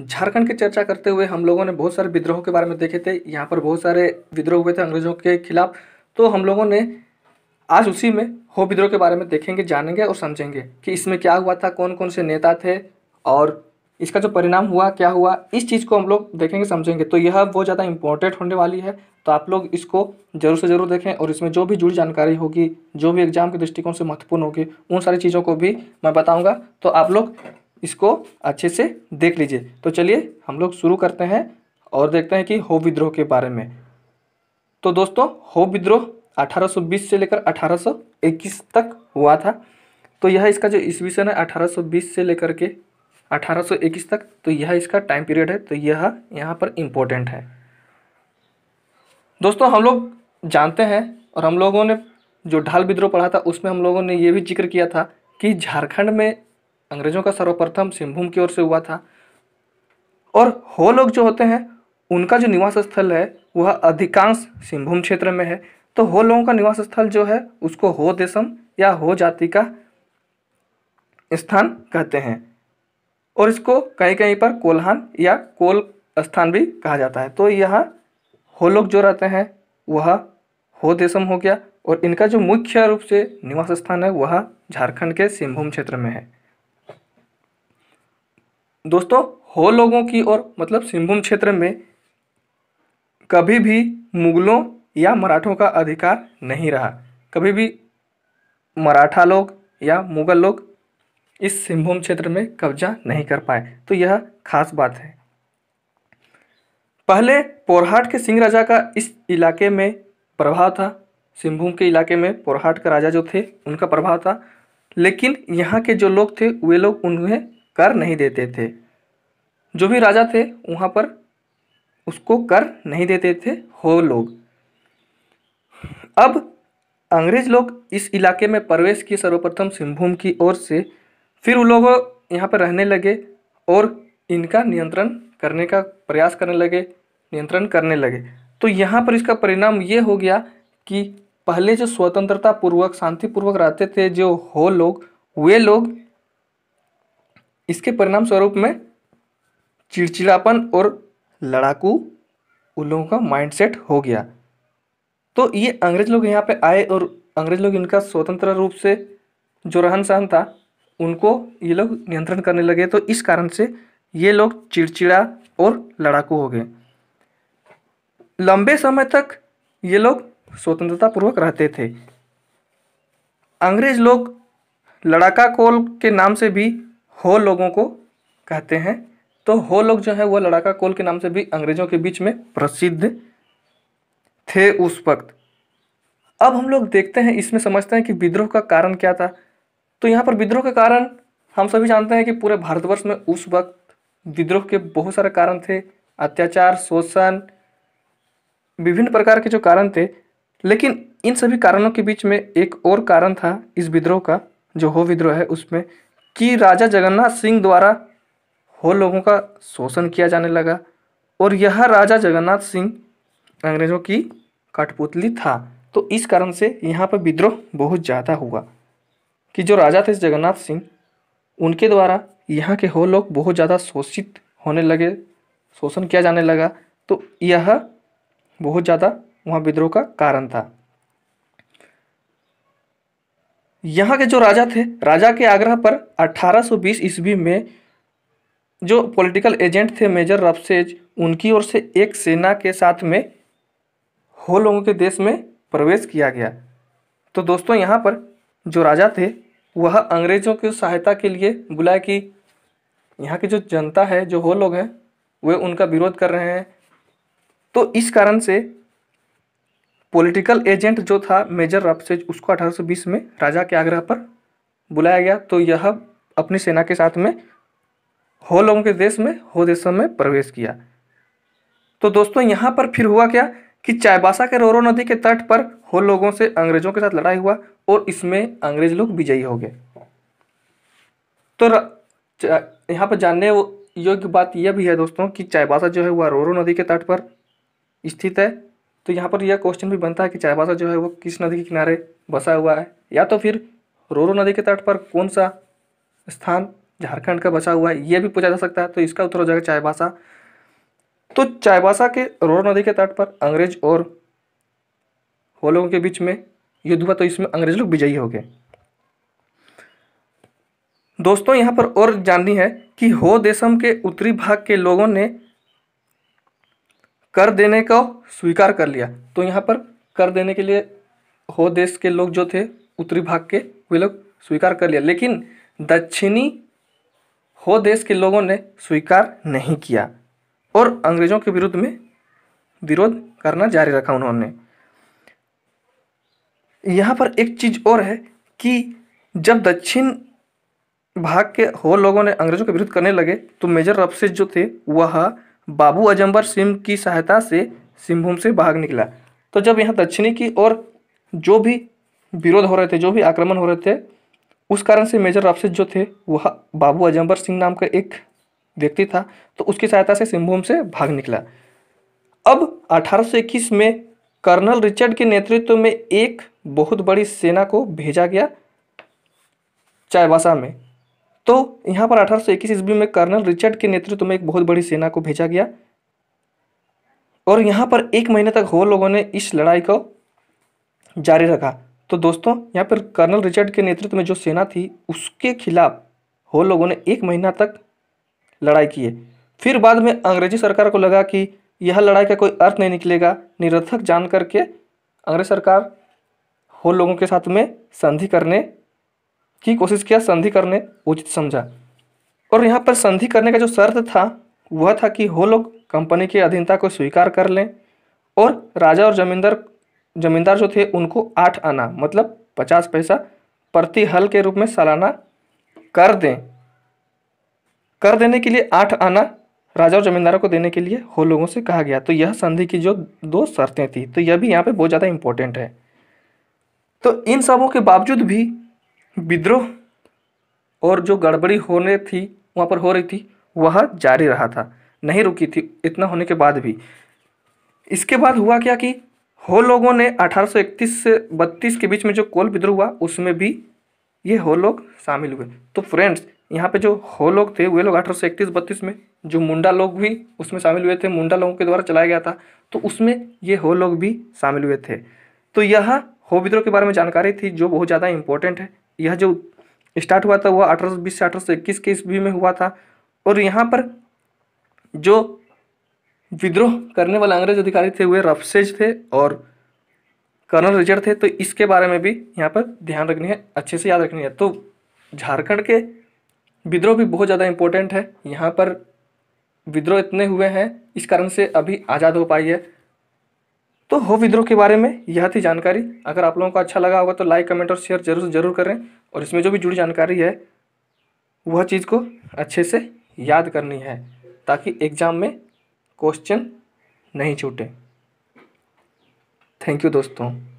झारखंड की चर्चा करते हुए हम लोगों ने बहुत सारे विद्रोहों के बारे में देखे थे यहाँ पर बहुत सारे विद्रोह हुए थे अंग्रेजों के खिलाफ तो हम लोगों ने आज उसी में हो विद्रोह के बारे में देखेंगे जानेंगे और समझेंगे कि इसमें क्या हुआ था कौन कौन से नेता थे और इसका जो परिणाम हुआ क्या हुआ इस चीज़ को हम लोग देखेंगे समझेंगे तो यह बहुत ज़्यादा इंपॉर्टेंट होने वाली है तो आप लोग इसको जरूर से ज़रूर देखें और इसमें जो भी जुड़ी जानकारी होगी जो भी एग्जाम के दृष्टिकोण से महत्वपूर्ण होगी उन सारी चीज़ों को भी मैं बताऊँगा तो आप लोग इसको अच्छे से देख लीजिए तो चलिए हम लोग शुरू करते हैं और देखते हैं कि हो विद्रोह के बारे में तो दोस्तों हो विद्रोह 1820 से लेकर 1821 तक हुआ था तो यह इसका जो ईस्वी सन है 1820 से लेकर के 1821 तक तो यह इसका टाइम पीरियड है तो यह यहाँ पर इम्पोर्टेंट है दोस्तों हम लोग जानते हैं और हम लोगों ने जो ढाल विद्रोह पढ़ा था उसमें हम लोगों ने ये भी जिक्र किया था कि झारखंड में अंग्रेजों का सर्वप्रथम सिंहभूम की ओर से हुआ था और हो लोग जो होते हैं उनका जो निवास स्थल है वह अधिकांश सिंहभूम क्षेत्र में है तो हो लोगों का निवास स्थल जो है उसको हो देशम या हो जाति का स्थान कहते हैं और इसको कहीं कहीं पर कोल्हान या कोल स्थान भी कहा जाता है तो यह हो लोग जो रहते हैं वह हो देशम हो गया और इनका जो मुख्य रूप से निवास स्थान है वह झारखंड के सिंहभूम क्षेत्र में है दोस्तों हो लोगों की और मतलब सिंहभूम क्षेत्र में कभी भी मुगलों या मराठों का अधिकार नहीं रहा कभी भी मराठा लोग या मुगल लोग इस सिंहभूम क्षेत्र में कब्जा नहीं कर पाए तो यह खास बात है पहले पोरहाट के सिंह राजा का इस इलाके में प्रभाव था सिंहभूम के इलाके में पोरहाट का राजा जो थे उनका प्रभाव था लेकिन यहाँ के जो लोग थे वे लोग उन्हें कर नहीं देते थे जो भी राजा थे वहाँ पर उसको कर नहीं देते थे हो लोग अब अंग्रेज लोग इस इलाके में प्रवेश किए सर्वप्रथम सिंहभूम की ओर से फिर वो लोग यहाँ पर रहने लगे और इनका नियंत्रण करने का प्रयास करने लगे नियंत्रण करने लगे तो यहाँ पर इसका परिणाम ये हो गया कि पहले जो स्वतंत्रता पूर्वक शांतिपूर्वक रहते थे जो हो लोग वे लोग इसके परिणाम स्वरूप में चिड़चिड़ापन और लड़ाकू उन लोगों का माइंडसेट हो गया तो ये अंग्रेज लोग यहाँ पे आए और अंग्रेज लोग इनका स्वतंत्र रूप से जो रहन सहन था उनको ये लोग नियंत्रण करने लगे तो इस कारण से ये लोग चिड़चिड़ा और लड़ाकू हो गए लंबे समय तक ये लोग स्वतंत्रता पूर्वक रहते थे अंग्रेज लोग लड़ाका कोल के नाम से भी हो लोगों को कहते हैं तो हो लोग जो है वह लड़ाका कोल के नाम से भी अंग्रेज़ों के बीच में प्रसिद्ध थे उस वक्त अब हम लोग देखते हैं इसमें समझते हैं कि विद्रोह का कारण क्या था तो यहाँ पर विद्रोह का कारण हम सभी जानते हैं कि पूरे भारतवर्ष में उस वक्त विद्रोह के बहुत सारे कारण थे अत्याचार शोषण विभिन्न प्रकार के जो कारण थे लेकिन इन सभी कारणों के बीच में एक और कारण था इस विद्रोह का जो हो विद्रोह है उसमें कि राजा जगन्नाथ सिंह द्वारा हो लोगों का शोषण किया जाने लगा और यह राजा जगन्नाथ सिंह अंग्रेज़ों की कठपुतली था तो इस कारण से यहाँ पर विद्रोह बहुत ज़्यादा हुआ कि जो राजा थे जगन्नाथ सिंह उनके द्वारा यहाँ के हो लोग बहुत ज़्यादा शोषित होने लगे शोषण किया जाने लगा तो यह बहुत ज़्यादा वहाँ विद्रोह का कारण था यहाँ के जो राजा थे राजा के आग्रह पर 1820 ईस्वी में जो पॉलिटिकल एजेंट थे मेजर रफसेज उनकी ओर से एक सेना के साथ में हो लोगों के देश में प्रवेश किया गया तो दोस्तों यहाँ पर जो राजा थे वह अंग्रेज़ों की सहायता के लिए बुलाया कि यहाँ की जो जनता है जो हो लोग हैं वे उनका विरोध कर रहे हैं तो इस कारण से पॉलिटिकल एजेंट जो था मेजर रफसेज उसको 1820 में राजा के आग्रह पर बुलाया गया तो यह अपनी सेना के साथ में हो लोगों के देश में हो देशों में प्रवेश किया तो दोस्तों यहाँ पर फिर हुआ क्या कि चायबासा के रोरो नदी के तट पर हो लोगों से अंग्रेजों के साथ लड़ाई हुआ और इसमें अंग्रेज लोग विजयी हो गए तो यहाँ पर जानने योग्य बात यह भी है दोस्तों कि चायबासा जो है वह रोरो नदी के तट पर स्थित है तो यहाँ पर यह क्वेश्चन भी बनता है कि चाईबासा जो है वो किस नदी के किनारे बसा हुआ है या तो फिर रोरो नदी के तट पर कौन सा स्थान झारखंड का बसा हुआ है यह भी पूछा जा सकता है तो इसका उत्तर हो जाएगा चाईबासा तो चाईबासा के रोरो नदी के तट पर अंग्रेज और हो लोगों के बीच में युद्ध हुआ तो इसमें अंग्रेज लोग विजयी हो गए दोस्तों यहाँ पर और जाननी है कि हो देशम के उत्तरी भाग के लोगों ने कर देने को स्वीकार कर लिया तो यहाँ पर कर देने के लिए हो देश के लोग जो थे उत्तरी भाग के वे लोग स्वीकार कर लिया लेकिन दक्षिणी हो देश के लोगों ने स्वीकार नहीं किया और अंग्रेजों के विरुद्ध में विरोध करना जारी रखा उन्होंने यहाँ पर एक चीज़ और है कि जब दक्षिण भाग के हो लोगों ने अंग्रेजों के विरुद्ध करने लगे तो मेजर रफसेज जो थे वह बाबू अजम्बर सिंह की सहायता से सिंहभूम से भाग निकला तो जब यहाँ दक्षिणी की ओर जो भी विरोध हो रहे थे जो भी आक्रमण हो रहे थे उस कारण से मेजर राफसेस जो थे वह बाबू अजम्बर सिंह नाम का एक व्यक्ति था तो उसकी सहायता से सिंहभूम से भाग निकला अब 1821 में कर्नल रिचर्ड के नेतृत्व में एक बहुत बड़ी सेना को भेजा गया चायबासा में तो यहाँ पर अठारह सौ इक्कीस ईस्वी में कर्नल रिचर्ड के नेतृत्व में एक बहुत बड़ी सेना को भेजा गया और यहाँ पर एक महीने तक हो लोगों ने इस लड़ाई को जारी रखा तो दोस्तों यहाँ पर कर्नल रिचर्ड के नेतृत्व में जो सेना थी उसके खिलाफ हो लोगों ने एक महीना तक लड़ाई की है फिर बाद में अंग्रेजी सरकार को लगा कि यह लड़ाई का कोई अर्थ नहीं निकलेगा निरर्थक जान करके अंग्रेज सरकार हो लोगों के साथ में संधि करने की कोशिश किया संधि करने उचित समझा और यहाँ पर संधि करने का जो शर्त था वह था कि हो लोग कंपनी की अधीनता को स्वीकार कर लें और राजा और जमींदार जमींदार जो थे उनको आठ आना मतलब पचास पैसा प्रति हल के रूप में सालाना कर दें कर देने के लिए आठ आना राजा और जमींदारों को देने के लिए हो लोगों से कहा गया तो यह संधि की जो दो शर्तें थी तो यह भी यहाँ पे बहुत ज़्यादा इम्पोर्टेंट है तो इन सबों के बावजूद भी विद्रोह और जो गड़बड़ी होने थी वहाँ पर हो रही थी वह जारी रहा था नहीं रुकी थी इतना होने के बाद भी इसके बाद हुआ क्या कि हो लोगों ने 1831 से 32 के बीच में जो कोल विद्रोह हुआ उसमें भी ये हो लोग शामिल हुए तो फ्रेंड्स यहाँ पे जो हो लोग थे वे लोग अठारह सौ इकतीस बत्तीस में जो मुंडा लोग भी उसमें शामिल हुए थे मुंडा लोगों के द्वारा चलाया गया था तो उसमें ये हो लोग भी शामिल हुए थे तो यह हो विद्रोह के बारे में जानकारी थी जो बहुत ज़्यादा इंपॉर्टेंट है यह जो स्टार्ट हुआ था वह अठारह सौ बीस से अठारह सौ इक्कीस के ईस्वी में हुआ था और यहाँ पर जो विद्रोह करने वाले अंग्रेज अधिकारी थे वे रफसेज थे और कर्नल रिजर्ट थे तो इसके बारे में भी यहाँ पर ध्यान रखनी है अच्छे से याद रखनी है तो झारखंड के विद्रोह भी बहुत ज़्यादा इम्पोर्टेंट है यहाँ पर विद्रोह इतने हुए हैं इस कारण से अभी आज़ाद हो पाई है तो हो विद्रोह के बारे में यह थी जानकारी अगर आप लोगों को अच्छा लगा होगा तो लाइक कमेंट और शेयर जरूर जरूर करें और इसमें जो भी जुड़ी जानकारी है वह चीज़ को अच्छे से याद करनी है ताकि एग्ज़ाम में क्वेश्चन नहीं छूटे थैंक यू दोस्तों